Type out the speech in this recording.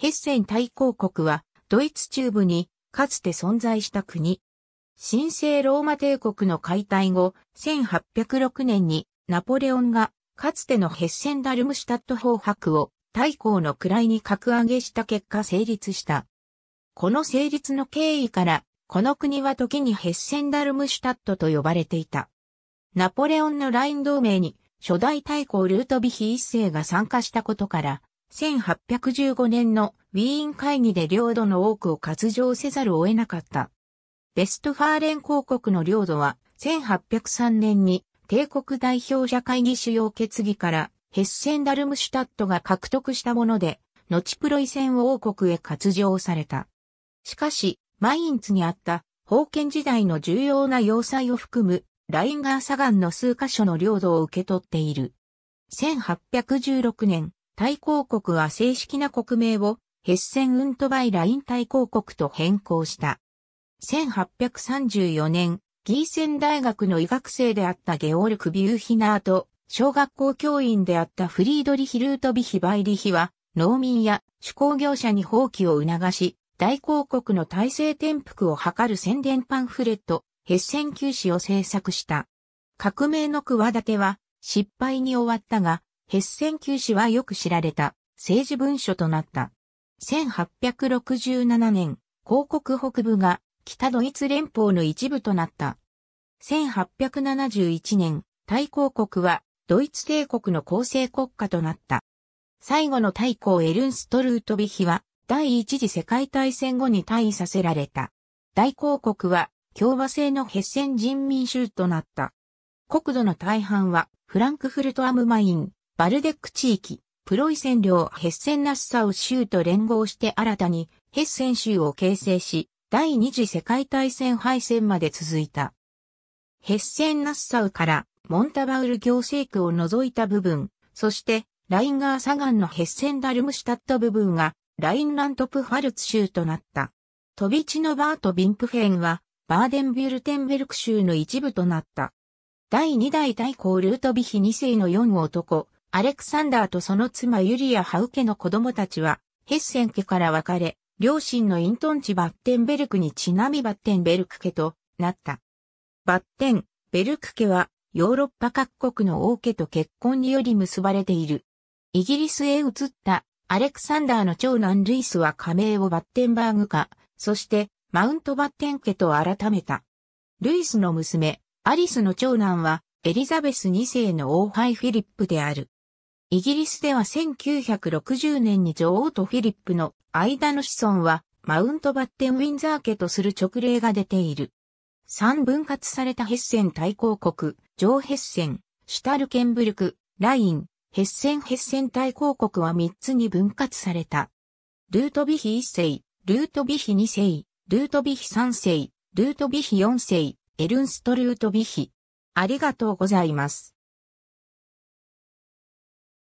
ヘッセン大公国は、ドイツ中部に、かつて存在した国。神聖ローマ帝国の解体後、1806年に、ナポレオンが、かつてのヘッセンダルムシュタット法白を、大公の位に格上げした結果成立した。この成立の経緯から、この国は時にヘッセンダルムシュタットと呼ばれていた。ナポレオンのライン同盟に、初代大公ルートビヒ一世が参加したことから、1815年のウィーン会議で領土の多くを割譲せざるを得なかった。ベストファーレン公国の領土は1803年に帝国代表者会議主要決議からヘッセンダルムシュタットが獲得したもので、後プロイセン王国へ割譲された。しかし、マインツにあった封建時代の重要な要塞を含むラインガー砂岩の数カ所の領土を受け取っている。1816年、大公国は正式な国名をヘッセン・ウントバイ・ライン大公国と変更した。1834年、ギーセン大学の医学生であったゲオルク・ビューヒナーと、小学校教員であったフリードリヒ・ルートビヒ・バイリヒは、農民や手工業者に放棄を促し、大公国の体制転覆を図る宣伝パンフレット、ヘッセン旧史を制作した。革命の企ては失敗に終わったが、ヘッセン旧市はよく知られた政治文書となった。1867年、広告北部が北ドイツ連邦の一部となった。1871年、大公国はドイツ帝国の構成国家となった。最後の大公エルンストルートビヒは第一次世界大戦後に退位させられた。大公国は共和制のヘッセン人民州となった。国土の大半はフランクフルトアムマイン、バルデック地域、プロイセン領ヘッセンナッサウ州と連合して新たにヘッセン州を形成し、第二次世界大戦敗戦まで続いた。ヘッセンナッサウからモンタバウル行政区を除いた部分、そしてラインガーガンのヘッセンダルムシュタット部分がラインラントプファルツ州となった。トビチノバート・ビンプフェンはバーデンビュルテンベルク州の一部となった。第二代対抗ルートビヒ2世の4男、アレクサンダーとその妻ユリア・ハウケの子供たちは、ヘッセン家から別れ、両親のイントンチ・バッテンベルクにちなみバッテンベルク家となった。バッテン、ベルク家は、ヨーロッパ各国の王家と結婚により結ばれている。イギリスへ移ったアレクサンダーの長男ルイスは加盟をバッテンバーグ化、そしてマウントバッテン家と改めた。ルイスの娘、アリスの長男はエリザベス2世の王妃フィリップである。イギリスでは1960年に女王とフィリップの間の子孫はマウントバッテンウィンザー家とする勅令が出ている。3分割されたヘッセン大公国、上ヘッセン、シュタルケンブルク、ライン、ヘッセンヘッセン大公国は3つに分割された。ルートビヒ1世、ルートビヒ2世、ルートビヒ3世、ルートビヒ4世、エルンストルートビヒ。ありがとうございます。